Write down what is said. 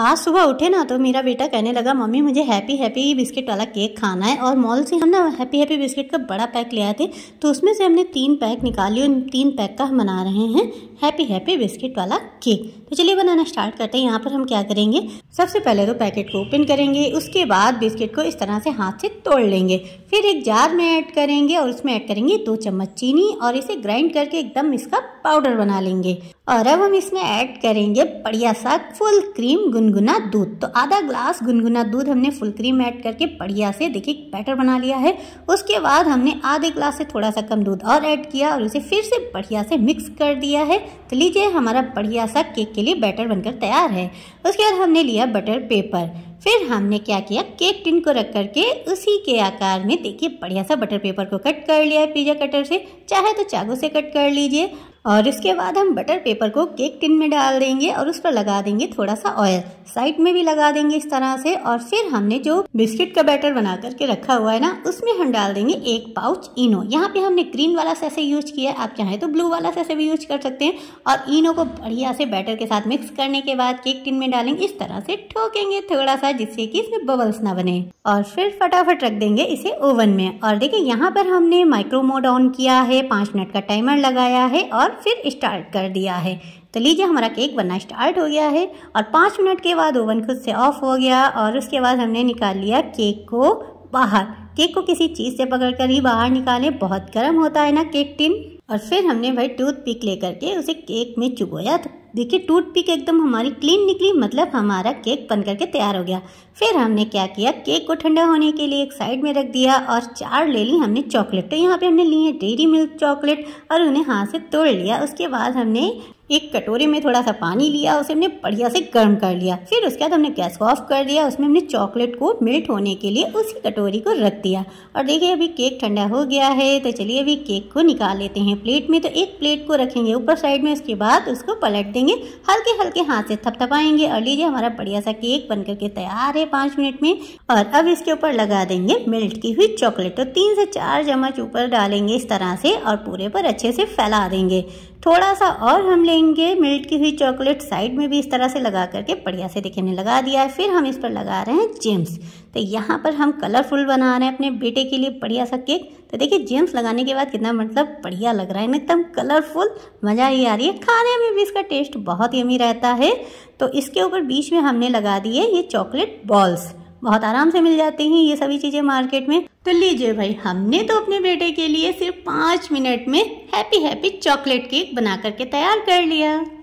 आज सुबह उठे ना तो मेरा बेटा कहने लगा मम्मी मुझे हैप्पी हैप्पी बिस्किट वाला केक खाना है और मॉल से हम ना हैप्पी हैप्पी बिस्किट का बड़ा पैक ले आए थे तो उसमें से हमने तीन पैक निकाली और तीन पैक का हम बना रहे हैं हैप्पी हैप्पी बिस्किट वाला केक तो चलिए बनाना स्टार्ट करते हैं यहाँ पर हम क्या करेंगे सबसे पहले तो पैकेट को ओपन करेंगे उसके बाद बिस्किट को इस तरह से हाथ से तोड़ लेंगे फिर एक जार में ऐड करेंगे और उसमें ऐड करेंगे दो चम्मच चीनी और इसे ग्राइंड करके एकदम इसका पाउडर बना लेंगे और अब हम इसमें ऐड करेंगे बढ़िया सा फुल क्रीम गुनगुना दूध तो आधा ग्लास गुनगुना दूध हमने फुल क्रीम ऐड करके बढ़िया से देखिए बैटर बना लिया है उसके बाद हमने आधे ग्लास से थोड़ा सा कम दूध और ऐड किया और उसे फिर से बढ़िया से मिक्स कर दिया है तो लीजिए हमारा बढ़िया सा केक के लिए बैटर बनकर तैयार है उसके बाद हमने लिया बटर पेपर फिर हमने क्या किया केक टिन को रख करके उसी के आकार में देखिए बढ़िया सा बटर पेपर को कट कर लिया है पिज़्ज़ा कटर से चाहे तो चाकू से कट कर लीजिए और इसके बाद हम बटर पेपर को केक टिन में डाल देंगे और उस पर लगा देंगे थोड़ा सा ऑयल साइड में भी लगा देंगे इस तरह से और फिर हमने जो बिस्किट का बैटर बना करके रखा हुआ है ना उसमें हम डाल देंगे एक पाउच इनो यहाँ पे हमने ग्रीन वाला सैसे यूज किया है आप चाहें तो ब्लू वाला सैसे भी यूज कर सकते हैं और इनो को बढ़िया से बैटर के साथ मिक्स करने के बाद केक टिन में डालेंगे इस तरह से ठोकेंगे थोड़ा सा जिससे की इसमें बबल्स ना बने और फिर फटाफट रख देंगे इसे ओवन में और देखिये यहाँ पर हमने माइक्रो मोड ऑन किया है पांच मिनट का टाइमर लगाया है और फिर स्टार्ट कर दिया है तो लीजिए हमारा केक बनना स्टार्ट हो गया है और पाँच मिनट के बाद ओवन खुद से ऑफ हो गया और उसके बाद हमने निकाल लिया केक को बाहर केक को किसी चीज़ से पकड़कर ही बाहर निकालें बहुत गर्म होता है ना केक टिन और फिर हमने भाई टूथ पिक लेकर के उसे केक में चुबोया तो देखिए टूथ पिक एकदम हमारी क्लीन निकली मतलब हमारा केक बन करके तैयार हो गया फिर हमने क्या किया केक को ठंडा होने के लिए एक साइड में रख दिया और चार ले ली हमने चॉकलेट तो यहाँ पे हमने लिए डेरी मिल्क चॉकलेट और उन्हें हाथ से तोड़ लिया उसके बाद हमने एक कटोरे में थोड़ा सा पानी लिया उसे हमने बढ़िया से गर्म कर लिया फिर उसके बाद हमने गैस को ऑफ कर दिया उसमें हमने चॉकलेट को मेल्ट होने के लिए उसी कटोरी को रख दिया और देखिए अभी केक ठंडा हो गया है तो चलिए अभी केक को निकाल लेते हैं प्लेट में तो एक प्लेट को रखेंगे ऊपर साइड में उसके बाद उसको पलट देंगे हल्के हल्के हाथ से थपथपाएंगे और लीजिए हमारा बढ़िया सा केक बन करके तैयार है पाँच मिनट में और अब इसके ऊपर लगा देंगे मिल्ट की हुई चॉकलेट तो तीन से चार चम्मच ऊपर डालेंगे इस तरह से और पूरे पर अच्छे से फैला देंगे थोड़ा सा और हम लेंगे मिल्ट की हुई चॉकलेट साइड में भी इस तरह से लगा करके बढ़िया से देखिए हमने लगा दिया है फिर हम इस पर लगा रहे हैं जेम्स तो यहाँ पर हम कलरफुल बना रहे हैं अपने बेटे के लिए बढ़िया सा केक तो देखिए जेम्स लगाने के बाद कितना मतलब बढ़िया लग रहा है एकदम कलरफुल मज़ा ही आ रही है खाने में भी इसका टेस्ट बहुत यमी रहता है तो इसके ऊपर बीच में हमने लगा दिए ये चॉकलेट बॉल्स बहुत आराम से मिल जाते हैं ये सभी चीज़ें मार्केट में तो लीजिए भाई हमने तो अपने बेटे के लिए सिर्फ पाँच मिनट में हैप्पी हैप्पी चॉकलेट केक बना करके तैयार कर लिया